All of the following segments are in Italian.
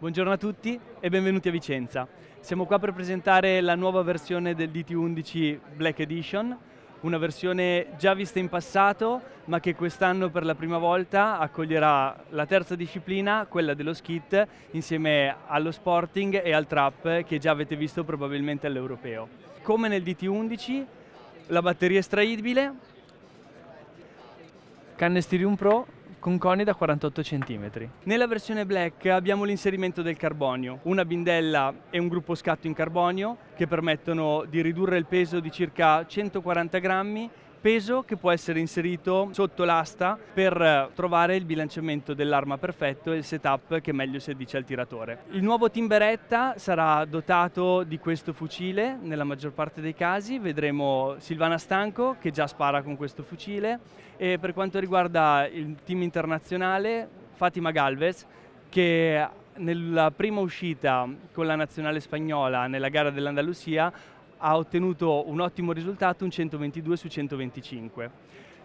Buongiorno a tutti e benvenuti a Vicenza. Siamo qua per presentare la nuova versione del DT11 Black Edition, una versione già vista in passato, ma che quest'anno per la prima volta accoglierà la terza disciplina, quella dello skit, insieme allo sporting e al trap che già avete visto probabilmente all'europeo. Come nel DT11, la batteria estraibile, canne Styrium Pro con coni da 48 cm. Nella versione black abbiamo l'inserimento del carbonio, una bindella e un gruppo scatto in carbonio che permettono di ridurre il peso di circa 140 grammi peso che può essere inserito sotto l'asta per eh, trovare il bilanciamento dell'arma perfetto e il setup che meglio si addice al tiratore. Il nuovo Timberetta sarà dotato di questo fucile nella maggior parte dei casi, vedremo Silvana Stanco che già spara con questo fucile e per quanto riguarda il team internazionale Fatima Galvez che nella prima uscita con la nazionale spagnola nella gara dell'Andalusia ha ottenuto un ottimo risultato, un 122 su 125.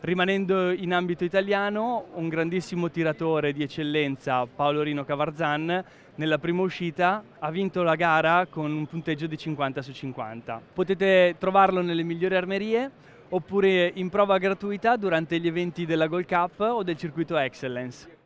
Rimanendo in ambito italiano, un grandissimo tiratore di eccellenza, Paolo Rino Cavarzan, nella prima uscita ha vinto la gara con un punteggio di 50 su 50. Potete trovarlo nelle migliori armerie oppure in prova gratuita durante gli eventi della Gold Cup o del circuito Excellence.